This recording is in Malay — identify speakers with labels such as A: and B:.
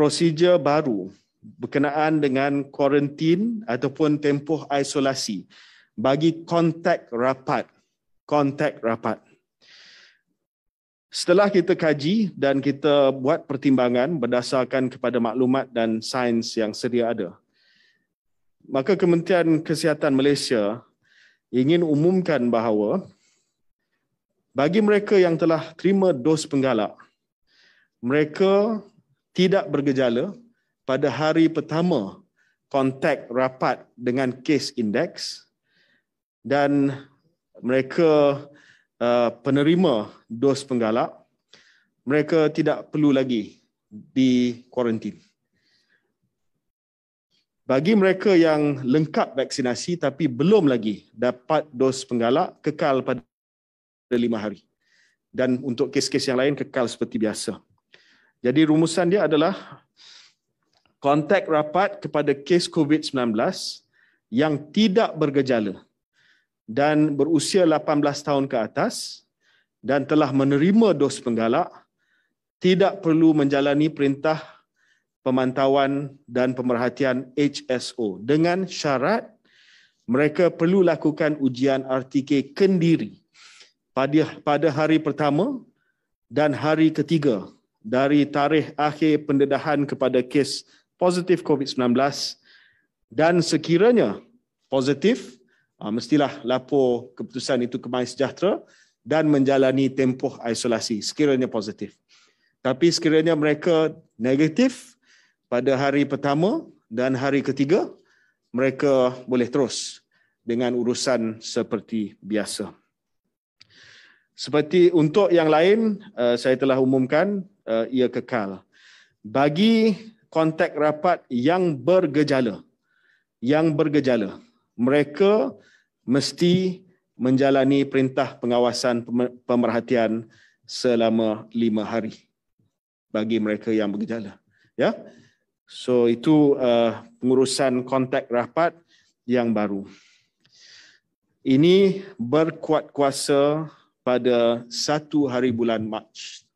A: prosedur baru berkenaan dengan kuarantin ataupun tempoh isolasi bagi kontak rapat. Kontak rapat. Setelah kita kaji dan kita buat pertimbangan berdasarkan kepada maklumat dan sains yang sedia ada, maka Kementerian Kesihatan Malaysia ingin umumkan bahawa bagi mereka yang telah terima dos penggalak, mereka tidak bergejala pada hari pertama kontak rapat dengan kes indeks dan mereka uh, penerima dos penggalak mereka tidak perlu lagi di kuarantin bagi mereka yang lengkap vaksinasi tapi belum lagi dapat dos penggalak kekal pada lima hari dan untuk kes-kes yang lain kekal seperti biasa jadi rumusan dia adalah kontak rapat kepada kes COVID-19 yang tidak bergejala dan berusia 18 tahun ke atas dan telah menerima dos penggalak tidak perlu menjalani perintah pemantauan dan pemerhatian HSO dengan syarat mereka perlu lakukan ujian RTK kendiri pada pada hari pertama dan hari ketiga dari tarikh akhir pendedahan kepada kes positif COVID-19 dan sekiranya positif, ah, mestilah lapor keputusan itu ke Mahi Sejahtera dan menjalani tempoh isolasi sekiranya positif. Tapi sekiranya mereka negatif pada hari pertama dan hari ketiga, mereka boleh terus dengan urusan seperti biasa. Seperti untuk yang lain, ah, saya telah umumkan Uh, ia kekal. Bagi kontak rapat yang bergejala, yang bergejala, mereka mesti menjalani perintah pengawasan pemerhatian selama lima hari bagi mereka yang bergejala. Ya, so itu uh, pengurusan kontak rapat yang baru. Ini berkuat kuasa pada satu hari bulan Mac